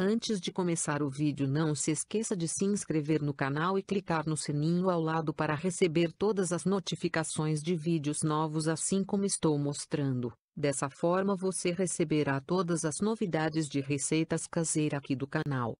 Antes de começar o vídeo não se esqueça de se inscrever no canal e clicar no sininho ao lado para receber todas as notificações de vídeos novos assim como estou mostrando. Dessa forma você receberá todas as novidades de receitas caseiras aqui do canal.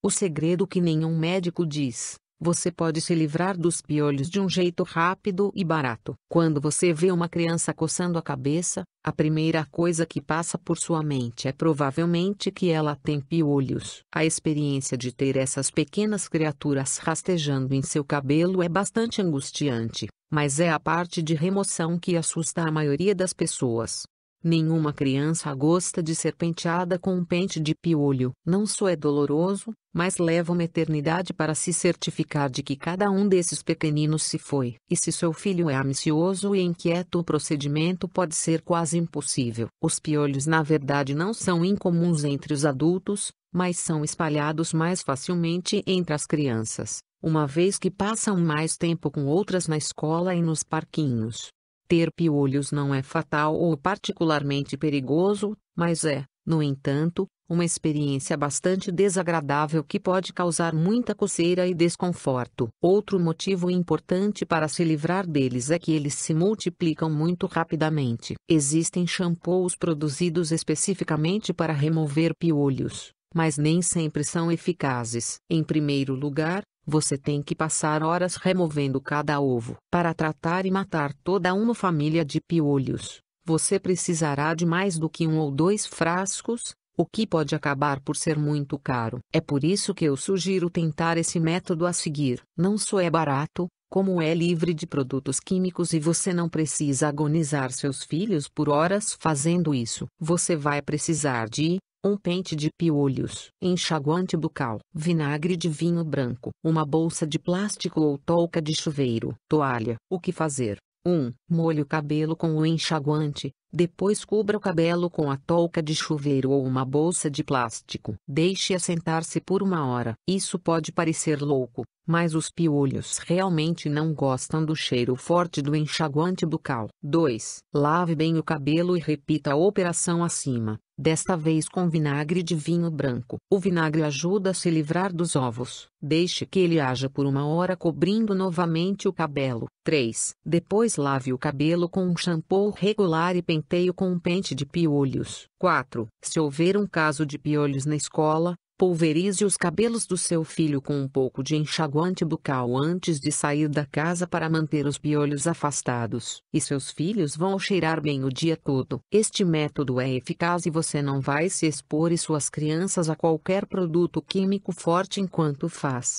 O segredo que nenhum médico diz. Você pode se livrar dos piolhos de um jeito rápido e barato. Quando você vê uma criança coçando a cabeça, a primeira coisa que passa por sua mente é provavelmente que ela tem piolhos. A experiência de ter essas pequenas criaturas rastejando em seu cabelo é bastante angustiante, mas é a parte de remoção que assusta a maioria das pessoas. Nenhuma criança gosta de ser penteada com um pente de piolho. Não só é doloroso, mas leva uma eternidade para se certificar de que cada um desses pequeninos se foi. E se seu filho é ambicioso e inquieto, o procedimento pode ser quase impossível. Os piolhos, na verdade, não são incomuns entre os adultos, mas são espalhados mais facilmente entre as crianças, uma vez que passam mais tempo com outras na escola e nos parquinhos. Ter piolhos não é fatal ou particularmente perigoso, mas é, no entanto, uma experiência bastante desagradável que pode causar muita coceira e desconforto. Outro motivo importante para se livrar deles é que eles se multiplicam muito rapidamente. Existem shampoos produzidos especificamente para remover piolhos mas nem sempre são eficazes. Em primeiro lugar, você tem que passar horas removendo cada ovo. Para tratar e matar toda uma família de piolhos, você precisará de mais do que um ou dois frascos, o que pode acabar por ser muito caro. É por isso que eu sugiro tentar esse método a seguir. Não só é barato, como é livre de produtos químicos e você não precisa agonizar seus filhos por horas fazendo isso. Você vai precisar de um pente de piolhos, enxaguante bucal, vinagre de vinho branco, uma bolsa de plástico ou touca de chuveiro, toalha. O que fazer? 1. Um, molhe o cabelo com o enxaguante, depois cubra o cabelo com a touca de chuveiro ou uma bolsa de plástico. Deixe assentar-se por uma hora. Isso pode parecer louco, mas os piolhos realmente não gostam do cheiro forte do enxaguante bucal. 2. Lave bem o cabelo e repita a operação acima, desta vez com vinagre de vinho branco. O vinagre ajuda a se livrar dos ovos. Deixe que ele haja por uma hora cobrindo novamente o cabelo. 3. Depois lave o cabelo com um shampoo regular e com um pente de piolhos. 4. Se houver um caso de piolhos na escola, pulverize os cabelos do seu filho com um pouco de enxaguante bucal antes de sair da casa para manter os piolhos afastados. E seus filhos vão cheirar bem o dia todo. Este método é eficaz e você não vai se expor e suas crianças a qualquer produto químico forte enquanto faz.